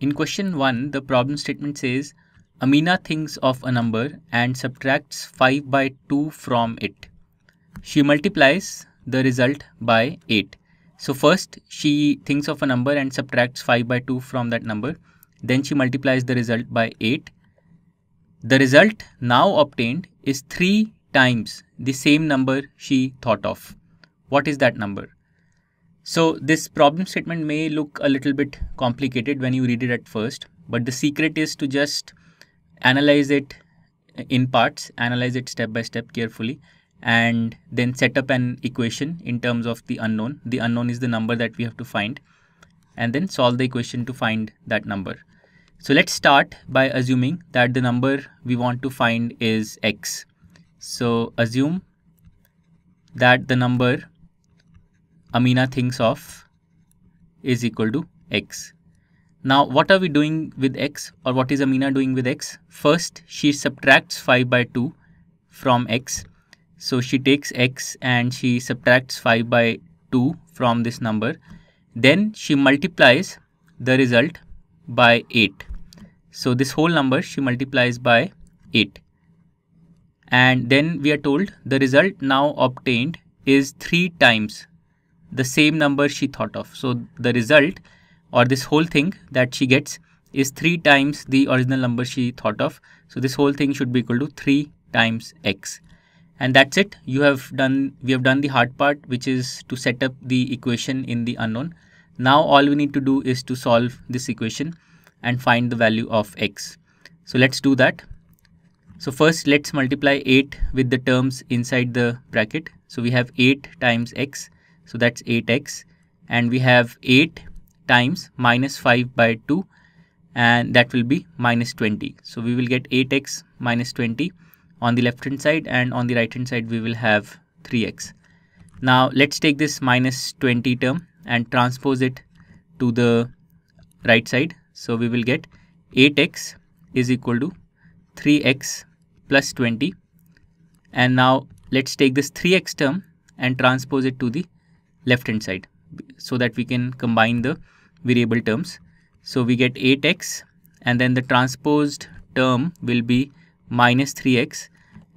In question 1, the problem statement says, Amina thinks of a number and subtracts 5 by 2 from it. She multiplies the result by 8. So first she thinks of a number and subtracts 5 by 2 from that number. Then she multiplies the result by 8. The result now obtained is 3 times the same number she thought of. What is that number? So this problem statement may look a little bit complicated when you read it at first, but the secret is to just analyze it in parts, analyze it step by step carefully, and then set up an equation in terms of the unknown. The unknown is the number that we have to find, and then solve the equation to find that number. So let's start by assuming that the number we want to find is x. So assume that the number Amina thinks of is equal to x. Now, what are we doing with x or what is Amina doing with x? First, she subtracts 5 by 2 from x. So, she takes x and she subtracts 5 by 2 from this number. Then, she multiplies the result by 8. So, this whole number she multiplies by 8. And then we are told the result now obtained is 3 times the same number she thought of. So the result or this whole thing that she gets is 3 times the original number she thought of. So this whole thing should be equal to 3 times x. And that's it. You have done, we have done the hard part, which is to set up the equation in the unknown. Now all we need to do is to solve this equation and find the value of x. So let's do that. So first let's multiply 8 with the terms inside the bracket. So we have 8 times x so that's 8x and we have 8 times minus 5 by 2 and that will be minus 20. So we will get 8x minus 20 on the left hand side and on the right hand side we will have 3x. Now let's take this minus 20 term and transpose it to the right side. So we will get 8x is equal to 3x plus 20 and now let's take this 3x term and transpose it to the left hand side so that we can combine the variable terms. So we get 8x and then the transposed term will be minus 3x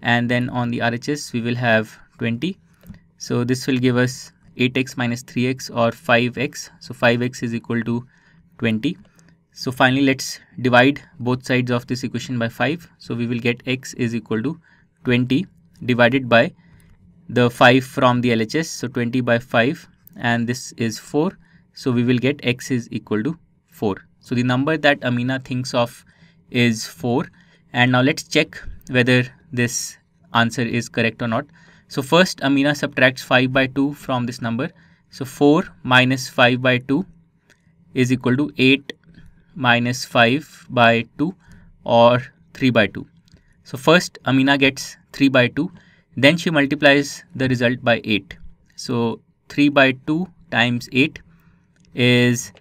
and then on the RHS we will have 20. So this will give us 8x minus 3x or 5x. So 5x is equal to 20. So finally let's divide both sides of this equation by 5. So we will get x is equal to 20 divided by the 5 from the LHS. So 20 by 5 and this is 4. So we will get x is equal to 4. So the number that Amina thinks of is 4. And now let's check whether this answer is correct or not. So first Amina subtracts 5 by 2 from this number. So 4 minus 5 by 2 is equal to 8 minus 5 by 2 or 3 by 2. So first Amina gets 3 by 2 then she multiplies the result by 8. So 3 by 2 times 8 is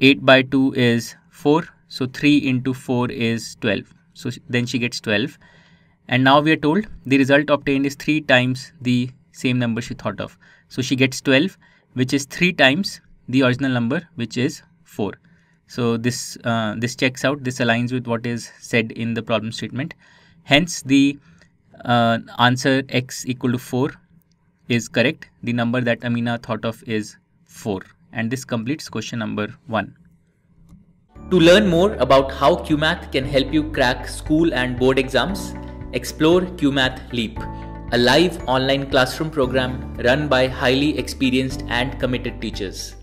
8 by 2 is 4. So 3 into 4 is 12. So then she gets 12. And now we are told the result obtained is 3 times the same number she thought of. So she gets 12 which is 3 times the original number which is 4. So this uh, this checks out this aligns with what is said in the problem statement. Hence the uh, answer x equal to 4 is correct. The number that Amina thought of is 4 and this completes question number 1. To learn more about how QMath can help you crack school and board exams, explore QMath Leap, a live online classroom program run by highly experienced and committed teachers.